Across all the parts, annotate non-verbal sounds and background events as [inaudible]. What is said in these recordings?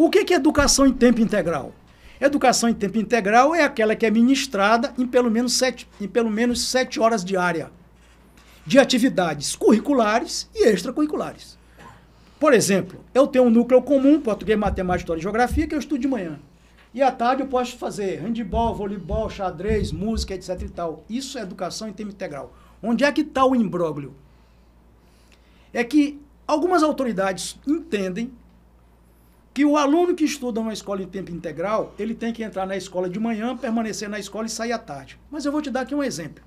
O que é educação em tempo integral? Educação em tempo integral é aquela que é ministrada em pelo menos sete, em pelo menos sete horas diárias de atividades curriculares e extracurriculares. Por exemplo, eu tenho um núcleo comum, português, matemática, história e geografia, que eu estudo de manhã. E à tarde eu posso fazer handebol, voleibol, xadrez, música, etc e tal. Isso é educação em tempo integral. Onde é que está o imbróglio? É que algumas autoridades entendem que o aluno que estuda uma escola em tempo integral, ele tem que entrar na escola de manhã, permanecer na escola e sair à tarde. Mas eu vou te dar aqui um exemplo.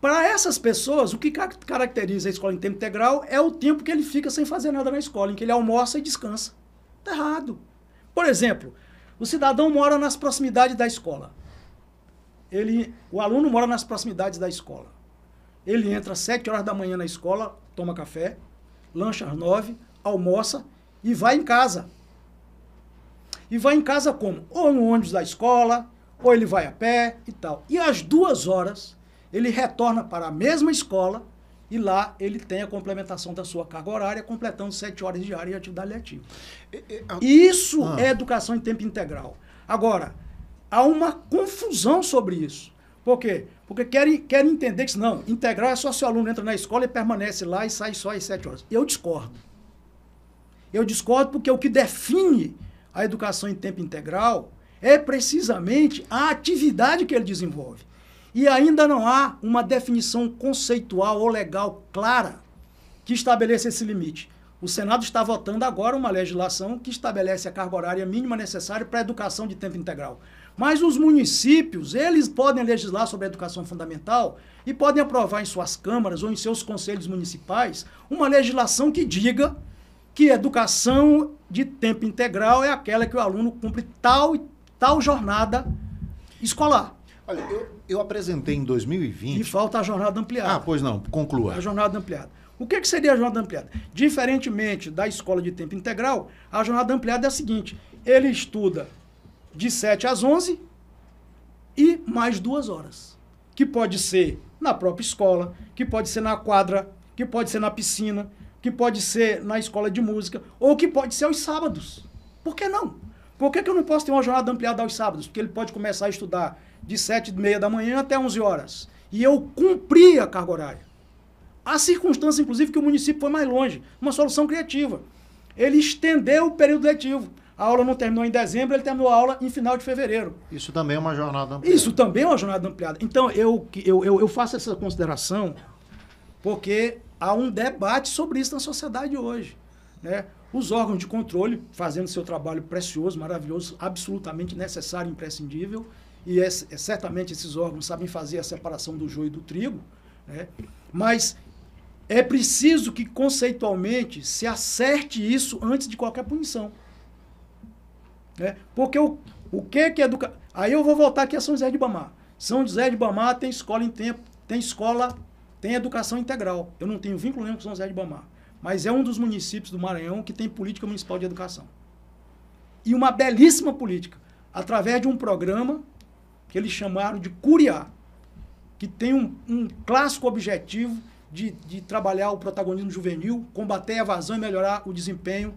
Para essas pessoas, o que caracteriza a escola em tempo integral é o tempo que ele fica sem fazer nada na escola, em que ele almoça e descansa. Está errado. Por exemplo, o cidadão mora nas proximidades da escola. Ele, o aluno mora nas proximidades da escola. Ele entra às 7 horas da manhã na escola, toma café, lancha às 9, almoça e vai em casa. E vai em casa como? Ou no ônibus da escola, ou ele vai a pé e tal. E às duas horas, ele retorna para a mesma escola e lá ele tem a complementação da sua carga horária, completando sete horas diárias de atividade letiva. Isso ah. é educação em tempo integral. Agora, há uma confusão sobre isso. Por quê? Porque querem, querem entender que não, integral é só se o aluno entra na escola e permanece lá e sai só às sete horas. Eu discordo. Eu discordo porque o que define a educação em tempo integral é precisamente a atividade que ele desenvolve. E ainda não há uma definição conceitual ou legal clara que estabeleça esse limite. O Senado está votando agora uma legislação que estabelece a carga horária mínima necessária para a educação de tempo integral. Mas os municípios, eles podem legislar sobre a educação fundamental e podem aprovar em suas câmaras ou em seus conselhos municipais uma legislação que diga que educação de tempo integral é aquela que o aluno cumpre tal e tal jornada escolar. Olha, eu, eu apresentei em 2020. E falta a jornada ampliada. Ah, pois não, conclua. A jornada ampliada. O que, que seria a jornada ampliada? Diferentemente da escola de tempo integral, a jornada ampliada é a seguinte: ele estuda de 7 às 11 e mais duas horas. Que pode ser na própria escola, que pode ser na quadra, que pode ser na piscina, que pode ser na escola de música, ou que pode ser aos sábados. Por que não? Por que, que eu não posso ter uma jornada ampliada aos sábados? Porque ele pode começar a estudar de sete e meia da manhã até onze horas. E eu cumpri a carga horária. Há circunstância, inclusive, que o município foi mais longe. Uma solução criativa. Ele estendeu o período letivo. A aula não terminou em dezembro, ele terminou a aula em final de fevereiro. Isso também é uma jornada ampliada. Isso também é uma jornada ampliada. Então, eu, eu, eu faço essa consideração porque há um debate sobre isso na sociedade hoje. Né? Os órgãos de controle fazendo seu trabalho precioso, maravilhoso, absolutamente necessário, imprescindível, e é, é, certamente esses órgãos sabem fazer a separação do joio e do trigo, né? mas é preciso que conceitualmente se acerte isso antes de qualquer punição. Né? Porque o, o que que educa... Aí eu vou voltar aqui a São José de Bamar. São José de Bamar tem escola em tempo, tem escola tem educação integral. Eu não tenho vínculo nenhum com São José de Bamar. Mas é um dos municípios do Maranhão que tem política municipal de educação. E uma belíssima política, através de um programa que eles chamaram de Curiar, que tem um, um clássico objetivo de, de, trabalhar o protagonismo juvenil, combater a evasão e melhorar o desempenho,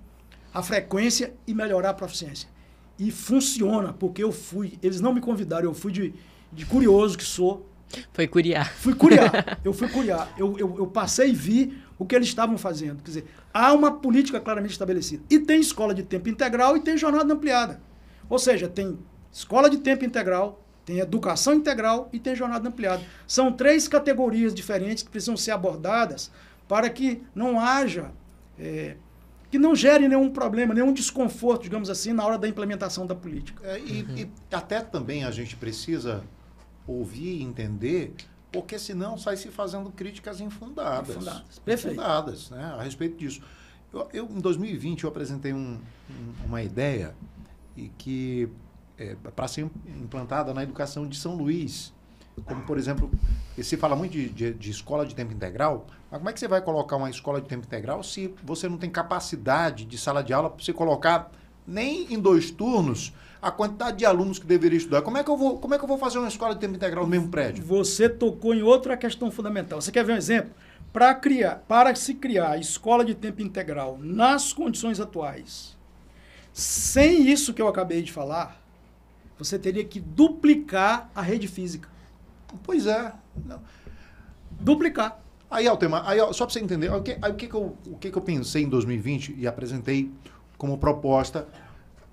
a frequência e melhorar a proficiência. E funciona, porque eu fui, eles não me convidaram, eu fui de, de curioso que sou, foi curiar. Fui curiar. [laughs] eu fui curiar. Eu, eu, eu passei e vi o que eles estavam fazendo. Quer dizer, há uma política claramente estabelecida. E tem escola de tempo integral e tem jornada ampliada. Ou seja, tem escola de tempo integral, tem educação integral e tem jornada ampliada. São três categorias diferentes que precisam ser abordadas para que não haja. É, que não gere nenhum problema, nenhum desconforto, digamos assim, na hora da implementação da política. É, e, uhum. e até também a gente precisa ouvir, e entender, porque senão sai se fazendo críticas infundadas. Infundadas, perfeito. Infundadas, né, a respeito disso. Eu, eu em 2020, eu apresentei um, um, uma ideia e que é, para ser implantada na educação de São Luís, como por exemplo, se fala muito de, de, de, escola de tempo integral, mas como é que você vai colocar uma escola de tempo integral se você não tem capacidade de sala de aula para você colocar nem em dois turnos a quantidade de alunos que deveria estudar. Como é que eu vou, como é que eu vou fazer uma escola de tempo integral no mesmo prédio? Você tocou em outra questão fundamental. Você quer ver um exemplo? Para criar, para se criar escola de tempo integral nas condições atuais, sem isso que eu acabei de falar, você teria que duplicar a rede física. Pois é. Não. Duplicar. Aí, Altema, aí, só para você entender, o, que, aí, o, que, que, eu, o que, que eu pensei em 2020 e apresentei como proposta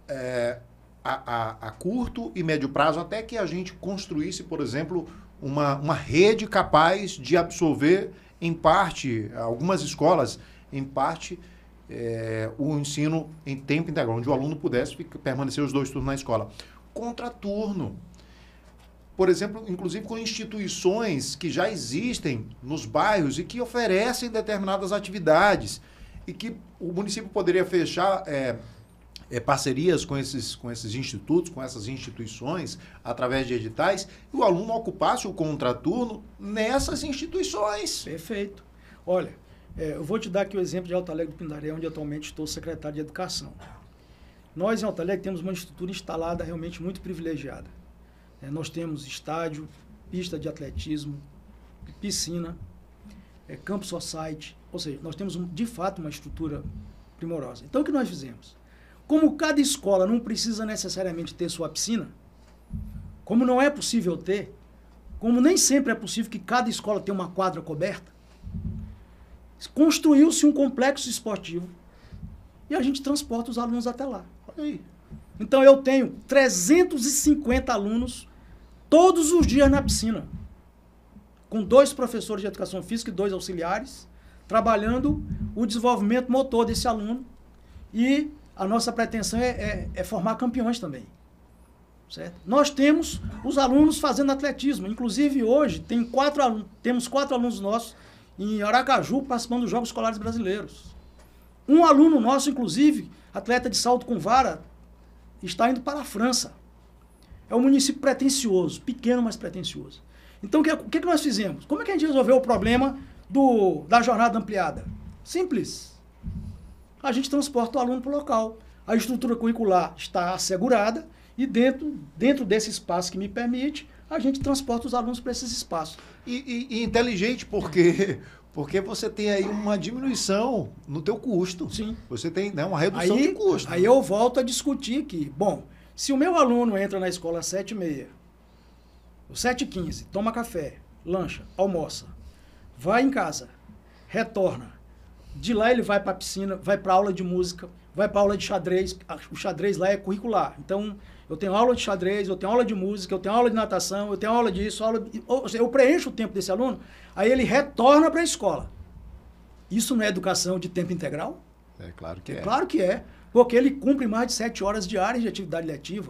é, a, a, a, curto e médio prazo, até que a gente construísse, por exemplo, uma, uma rede capaz de absorver, em parte, algumas escolas, em parte, é, o ensino em tempo integral, onde o aluno pudesse permanecer os dois turnos na escola. Contraturno. Por exemplo, inclusive com instituições que já existem nos bairros e que oferecem determinadas atividades e que o município poderia fechar é, é, parcerias com esses, com esses institutos, com essas instituições, através de editais, e o aluno ocupasse o contraturno nessas instituições. Perfeito. Olha, é, eu vou te dar aqui o exemplo de Alto Alegre do Pindaré, onde atualmente estou secretário de Educação. Nós, em Alto Alegre, temos uma estrutura instalada realmente muito privilegiada. É, nós temos estádio, pista de atletismo, piscina, é, campo society, ou seja, nós temos um, de fato uma estrutura primorosa. Então o que nós fizemos? Como cada escola não precisa necessariamente ter sua piscina, como não é possível ter, como nem sempre é possível que cada escola tenha uma quadra coberta, construiu-se um complexo esportivo e a gente transporta os alunos até lá. Olha aí. Então eu tenho 350 alunos todos os dias na piscina, com dois professores de educação física e dois auxiliares, trabalhando o desenvolvimento motor desse aluno e a nossa pretensão é, é, é formar campeões também. Certo? Nós temos os alunos fazendo atletismo. Inclusive hoje tem quatro temos quatro alunos nossos em Aracaju participando dos Jogos Escolares Brasileiros. Um aluno nosso, inclusive, atleta de salto com vara, está indo para a França. É um município pretencioso, pequeno, mas pretencioso. Então, o que, que nós fizemos? Como é que a gente resolveu o problema do, da jornada ampliada? Simples. A gente transporta o aluno para o local. A estrutura curricular está assegurada e dentro, dentro desse espaço que me permite, a gente transporta os alunos para esses espaços. E, e, e inteligente porque [laughs] porque você tem aí uma diminuição no teu custo. Sim. Você tem né, uma redução aí, de custo. Aí eu volto a discutir que, bom, se o meu aluno entra na escola às 7h30, 7h15, toma café, lancha, almoça, vai em casa, retorna. De lá ele vai para a piscina, vai para aula de música, vai para aula de xadrez. O xadrez lá é curricular. Então, eu tenho aula de xadrez, eu tenho aula de música, eu tenho aula de natação, eu tenho aula disso, aula de... ou seja, eu preencho o tempo desse aluno, aí ele retorna para a escola. Isso não é educação de tempo integral? É claro que é. é. Claro que é, porque ele cumpre mais de sete horas diárias de atividade letiva.